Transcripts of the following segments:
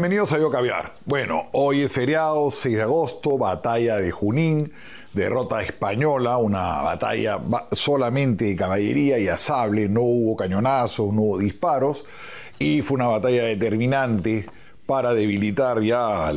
Bienvenidos a Yo Caviar. Bueno, hoy es feriado, 6 de agosto, batalla de Junín, derrota española, una batalla solamente de caballería y a sable, no hubo cañonazos, no hubo disparos, y fue una batalla determinante para debilitar ya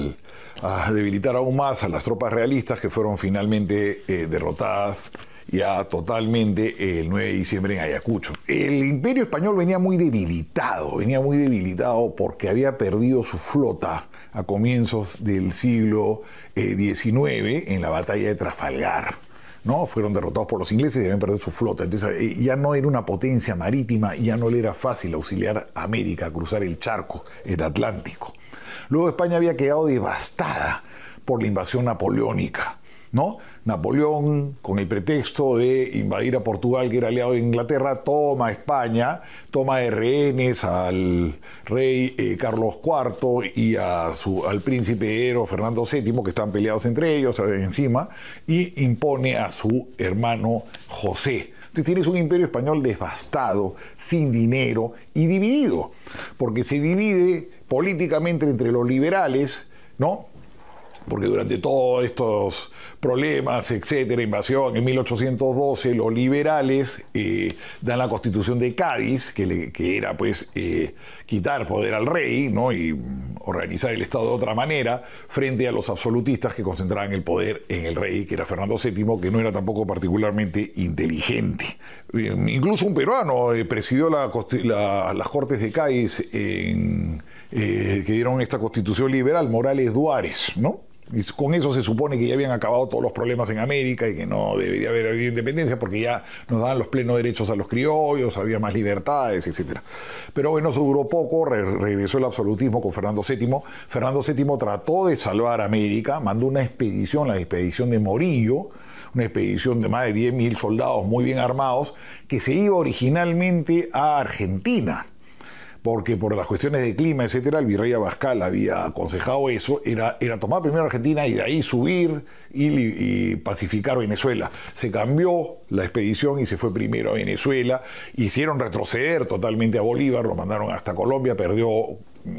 debilitar aún más a las tropas realistas que fueron finalmente eh, derrotadas ya totalmente el 9 de diciembre en Ayacucho. El imperio español venía muy debilitado, venía muy debilitado porque había perdido su flota a comienzos del siglo XIX eh, en la batalla de Trafalgar. ¿no? Fueron derrotados por los ingleses y habían perdido su flota. Entonces eh, ya no era una potencia marítima, ya no le era fácil auxiliar a América, cruzar el charco, el Atlántico. Luego España había quedado devastada por la invasión napoleónica ¿no? Napoleón, con el pretexto de invadir a Portugal, que era aliado de Inglaterra, toma España, toma de rehenes al rey eh, Carlos IV y a su, al príncipe Héroe Fernando VII, que están peleados entre ellos, eh, encima, y impone a su hermano José. Entonces tienes un imperio español devastado, sin dinero y dividido, porque se divide políticamente entre los liberales, ¿no? porque durante todos estos problemas, etcétera, invasión, en 1812 los liberales eh, dan la constitución de Cádiz, que, era pues eh, quitar poder al rey ¿no? y mm, organizar el Estado de otra manera, frente a los absolutistas que concentraban el poder en el rey, que era Fernando VII, que no era tampoco particularmente inteligente. incluso un peruano eh, presidió las Cortes de Cádiz que dieron esta constitución liberal, Morales Duárez, ¿no? con eso se supone que ya habían acabado todos los problemas en América y que no debería haber habido independencia porque ya nos daban los plenos derechos a los criollos, había más libertades, etc. Pero bueno, eso duró poco, regresó el absolutismo con Fernando VII. Fernando VII trató de salvar América, mandó una expedición, la expedición de Morillo, una expedición de más de 10.000 soldados muy bien armados, que se iba originalmente a Argentina porque por las cuestiones de clima, etcétera, el virrey Abascal había aconsejado eso, era, era tomar primero Argentina y de ahí subir y, pacificar Venezuela. Se cambió la expedición y se fue primero a Venezuela, hicieron retroceder totalmente a Bolívar, lo mandaron hasta Colombia, perdió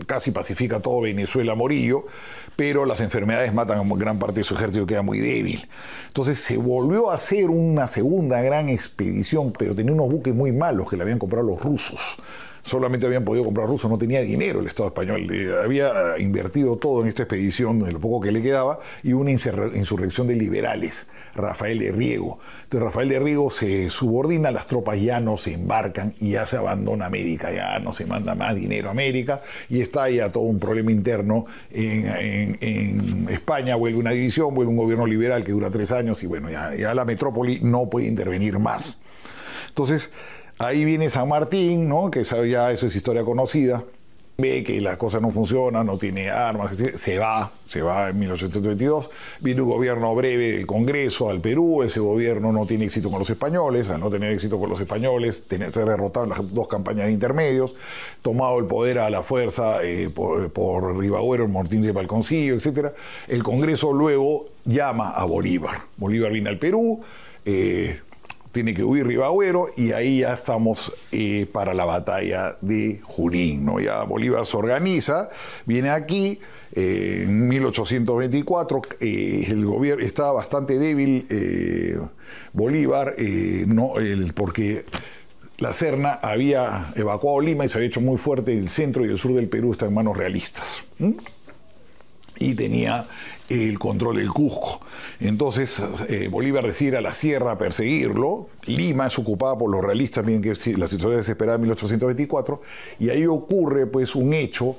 casi pacifica todo Venezuela Morillo, pero las enfermedades matan a gran parte de su ejército, queda muy débil. Entonces se volvió a hacer una segunda gran expedición, pero tenía unos buques muy malos que le habían comprado los rusos solamente habían podido comprar rusos, no tenía dinero el Estado español, eh, había ah, invertido todo en esta expedición, en lo poco que le quedaba, y una insurrección de liberales, Rafael de Riego. Entonces Rafael de Riego se subordina, las tropas ya no se embarcan y ya se abandona América, ya no se manda más dinero a América, y está ya todo un problema interno en, España, vuelve una división, vuelve un gobierno liberal que dura tres años, y bueno, ya, ya la metrópoli no puede intervenir más. Entonces, Ahí viene San Martín, ¿no? que ya eso es historia conocida, ve que las cosas no funcionan, no tiene armas, se va, se va en 1822. Viene un gobierno breve del Congreso al Perú, ese gobierno no tiene éxito con los españoles, al no tener éxito con los españoles, se ser derrotado en las dos campañas de intermedios, tomado el poder a la fuerza eh, por, por Ribagüero, Martín de Balconcillo, etc. El Congreso luego llama a Bolívar. Bolívar viene al Perú, eh, tiene que huir Ribagüero y ahí ya estamos eh, para la batalla de Junín. ¿no? Ya Bolívar se organiza, viene aquí, eh, en 1824 eh, el gobierno estaba bastante débil Bolívar no porque la Serna había evacuado Lima y se había hecho muy fuerte el centro y el sur del Perú están en manos realistas y tenía el control del Cusco. Entonces eh, Bolívar decide ir a la sierra a perseguirlo, Lima es ocupada por los realistas, miren que la situación es desesperada en 1824, y ahí ocurre pues un hecho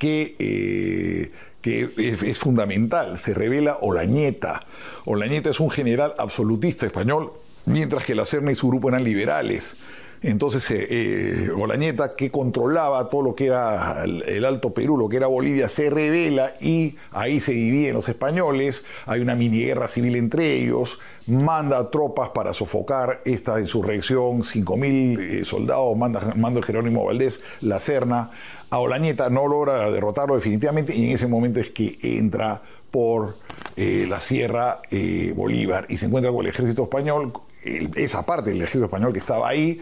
eh, que, es, es, fundamental, se revela Olañeta. Olañeta es un general absolutista español, mientras que la Serna y su grupo eran liberales. Entonces, eh, eh, Olañeta, que controlaba todo lo que era el Alto Perú, lo que era Bolivia, se revela y ahí se dividen los españoles, hay una mini guerra civil entre ellos, manda tropas para sofocar esta insurrección, 5.000 eh, soldados, manda, Jerónimo Valdés, la Serna, a Olañeta no logra derrotarlo definitivamente y en ese momento es que entra por la Sierra Bolívar y se encuentra con el ejército español esa parte del ejército español que estaba ahí,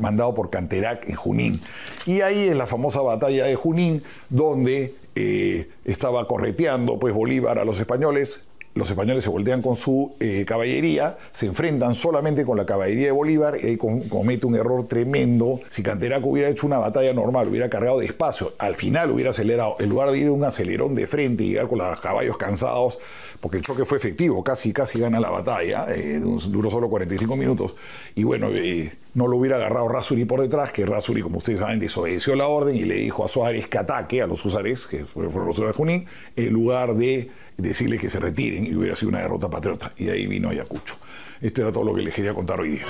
mandado por Canterac en Junín. Y ahí en la famosa batalla de Junín, donde eh, estaba correteando pues, Bolívar a los españoles, los españoles se voltean con su eh, caballería, se enfrentan solamente con la caballería de Bolívar y ahí comete un error tremendo. Si Canteraco hubiera hecho una batalla normal, hubiera cargado despacio, al final hubiera acelerado, en lugar de ir un acelerón de frente y llegar con los caballos cansados, porque el choque fue efectivo, casi, casi gana la batalla, eh, duró solo 45 minutos. Y bueno, eh, no lo hubiera agarrado Rasuri por detrás, que Rasuri, como ustedes saben, desobedeció la orden y le dijo a Suárez que ataque a los Suárez que fueron los de Junín, en lugar de decirle que se retiren y hubiera sido una derrota patriota. Y de ahí vino Ayacucho. Esto era todo lo que les quería contar hoy día.